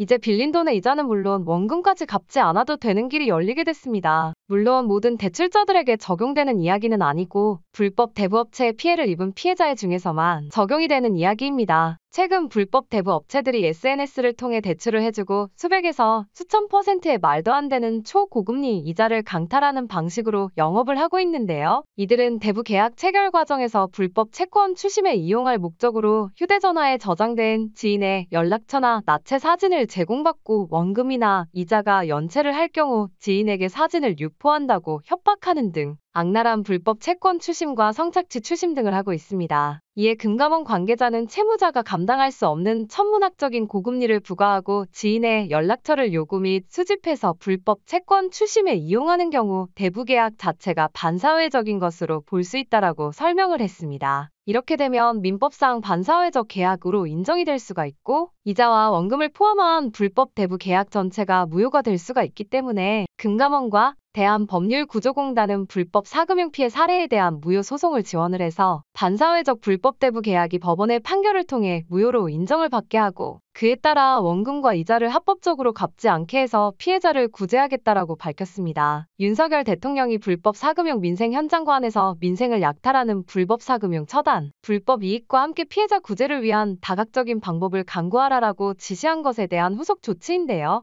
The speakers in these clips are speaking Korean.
이제 빌린 돈의 이자는 물론 원금까지 갚지 않아도 되는 길이 열리게 됐습니다. 물론 모든 대출자들에게 적용되는 이야기는 아니고 불법 대부업체의 피해를 입은 피해자의 중에서만 적용이 되는 이야기입니다. 최근 불법 대부 업체들이 SNS를 통해 대출을 해주고 수백에서 수천 퍼센트의 말도 안 되는 초고금리 이자를 강탈하는 방식으로 영업을 하고 있는데요. 이들은 대부 계약 체결 과정에서 불법 채권 추심에 이용할 목적으로 휴대전화에 저장된 지인의 연락처나 나체 사진을 제공받고 원금이나 이자가 연체를 할 경우 지인에게 사진을 유포한다고 협박하는 등 악랄한 불법 채권 추심과 성착취 추심 등을 하고 있습니다. 이에 금감원 관계자는 채무자가 감당할 수 없는 천문학적인 고금리를 부과하고 지인의 연락처를 요구 및 수집해서 불법 채권 추심에 이용하는 경우 대부계약 자체가 반사회적인 것으로 볼 수 있다라고 설명을 했습니다. 이렇게 되면 민법상 반사회적 계약으로 인정이 될 수가 있고 이자와 원금을 포함한 불법 대부 계약 전체가 무효가 될 수가 있기 때문에 금감원과 대한법률구조공단은 불법 사금융 피해 사례에 대한 무효 소송을 지원을 해서 반사회적 불법 대부 계약이 법원의 판결을 통해 무효로 인정을 받게 하고 그에 따라 원금과 이자를 합법적으로 갚지 않게 해서 피해자를 구제하겠다라고 밝혔습니다. 윤석열 대통령이 불법 사금융 민생 현장관에서 민생을 약탈하는 불법 사금융 처단, 불법 이익과 함께 피해자 구제를 위한 다각적인 방법을 강구하라라고 지시한 것에 대한 후속 조치인데요.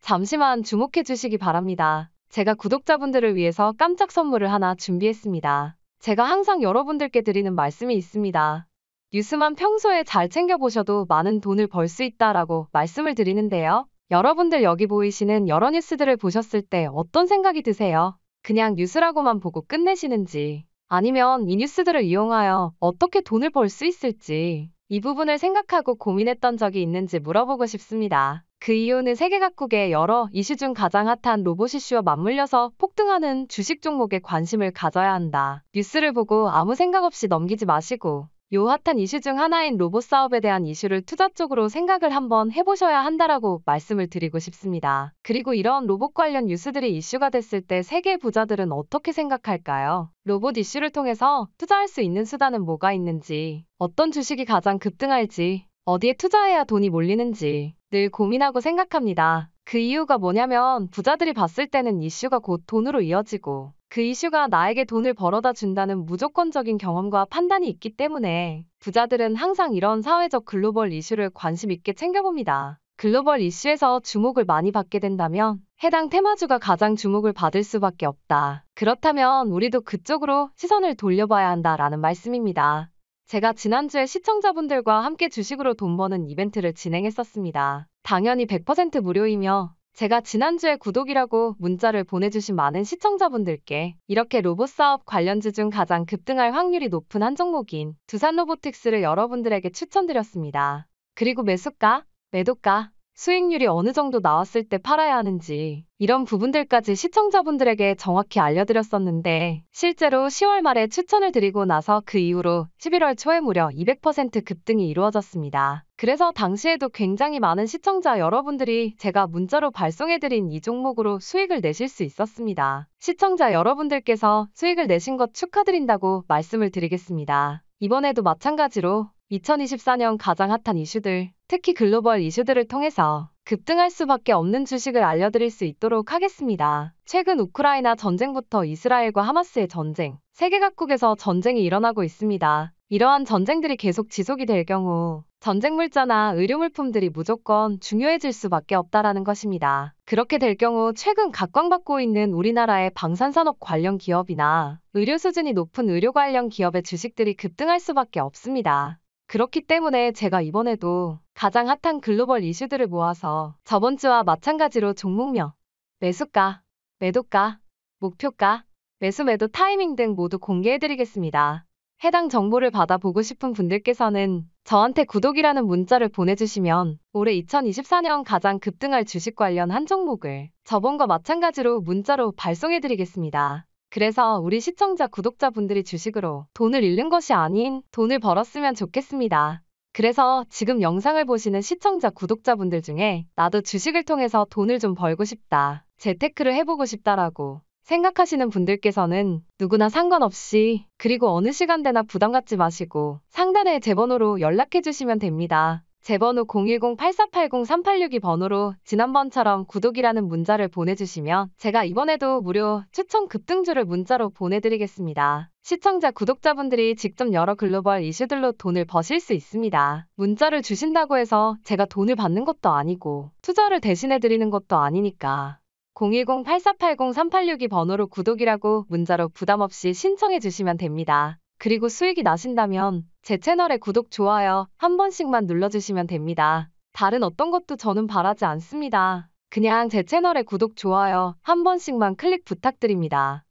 잠시만 주목해 주시기 바랍니다. 제가 구독자분들을 위해서 깜짝 선물을 하나 준비했습니다. 제가 항상 여러분들께 드리는 말씀이 있습니다. 뉴스만 평소에 잘 챙겨보셔도 많은 돈을 벌 수 있다라고 말씀을 드리는데요. 여러분들 여기 보이시는 여러 뉴스들을 보셨을 때 어떤 생각이 드세요? 그냥 뉴스라고만 보고 끝내시는지 아니면 이 뉴스들을 이용하여 어떻게 돈을 벌 수 있을지 이 부분을 생각하고 고민했던 적이 있는지 물어보고 싶습니다. 그 이유는 세계 각국의 여러 이슈 중 가장 핫한 로봇 이슈와 맞물려서 폭등하는 주식 종목에 관심을 가져야 한다. 뉴스를 보고 아무 생각 없이 넘기지 마시고 요 핫한 이슈 중 하나인 로봇 사업에 대한 이슈를 투자 쪽으로 생각을 한번 해보셔야 한다라고 말씀을 드리고 싶습니다. 그리고 이런 로봇 관련 뉴스들이 이슈가 됐을 때 세계 부자들은 어떻게 생각할까요? 로봇 이슈를 통해서 투자할 수 있는 수단은 뭐가 있는지, 어떤 주식이 가장 급등할지, 어디에 투자해야 돈이 몰리는지 늘 고민하고 생각합니다. 그 이유가 뭐냐면 부자들이 봤을 때는 이슈가 곧 돈으로 이어지고 그 이슈가 나에게 돈을 벌어다 준다는 무조건적인 경험과 판단이 있기 때문에 부자들은 항상 이런 사회적 글로벌 이슈를 관심 있게 챙겨봅니다. 글로벌 이슈에서 주목을 많이 받게 된다면 해당 테마주가 가장 주목을 받을 수밖에 없다. 그렇다면 우리도 그쪽으로 시선을 돌려봐야 한다라는 말씀입니다. 제가 지난주에 시청자분들과 함께 주식으로 돈 버는 이벤트를 진행했었습니다. 당연히 100% 무료이며 제가 지난주에 구독이라고 문자를 보내주신 많은 시청자분들께 이렇게 로봇 사업 관련주 중 가장 급등할 확률이 높은 한 종목인 두산 로보틱스를 여러분들에게 추천드렸습니다. 그리고 매수가, 매도가, 수익률이 어느 정도 나왔을 때 팔아야 하는지 이런 부분들까지 시청자분들에게 정확히 알려드렸었는데 실제로 10월 말에 추천을 드리고 나서 그 이후로 11월 초에 무려 200% 급등이 이루어졌습니다. 그래서 당시에도 굉장히 많은 시청자 여러분들이 제가 문자로 발송해드린 이 종목으로 수익을 내실 수 있었습니다. 시청자 여러분들께서 수익을 내신 것 축하드린다고 말씀을 드리겠습니다. 이번에도 마찬가지로 2024년 가장 핫한 이슈들, 특히 글로벌 이슈들을 통해서 급등할 수밖에 없는 주식을 알려드릴 수 있도록 하겠습니다. 최근 우크라이나 전쟁부터 이스라엘과 하마스의 전쟁, 세계 각국에서 전쟁이 일어나고 있습니다. 이러한 전쟁들이 계속 지속이 될 경우 전쟁물자나 의료물품들이 무조건 중요해질 수밖에 없다라는 것입니다. 그렇게 될 경우 최근 각광받고 있는 우리나라의 방산산업 관련 기업이나 의료 수준이 높은 의료 관련 기업의 주식들이 급등할 수밖에 없습니다. 그렇기 때문에 제가 이번에도 가장 핫한 글로벌 이슈들을 모아서 저번 주와 마찬가지로 종목명, 매수가, 매도가, 목표가, 매수 매도 타이밍 등 모두 공개해드리겠습니다. 해당 정보를 받아보고 싶은 분들께서는 저한테 구독이라는 문자를 보내주시면 올해 2024년 가장 급등할 주식 관련 한 종목을 저번과 마찬가지로 문자로 발송해드리겠습니다. 그래서 우리 시청자 구독자분들이 주식으로 돈을 잃는 것이 아닌 돈을 벌었으면 좋겠습니다. 그래서 지금 영상을 보시는 시청자 구독자분들 중에 나도 주식을 통해서 돈을 좀 벌고 싶다. 재테크를 해보고 싶다라고 생각하시는 분들께서는 누구나 상관없이 그리고 어느 시간대나 부담 갖지 마시고 상단의 제 번호로 연락해 주시면 됩니다. 제 번호 010-8480-3862 번호로 지난번처럼 구독이라는 문자를 보내주시면 제가 이번에도 무료 추천 급등주를 문자로 보내드리겠습니다. 시청자 구독자분들이 직접 여러 글로벌 이슈들로 돈을 버실 수 있습니다. 문자를 주신다고 해서 제가 돈을 받는 것도 아니고 투자를 대신해드리는 것도 아니니까 010-8480-3862 번호로 구독이라고 문자로 부담없이 신청해 주시면 됩니다. 그리고 수익이 나신다면 제 채널의 구독, 좋아요 한 번씩만 눌러주시면 됩니다. 다른 어떤 것도 저는 바라지 않습니다. 그냥 제 채널의 구독, 좋아요 한 번씩만 클릭 부탁드립니다.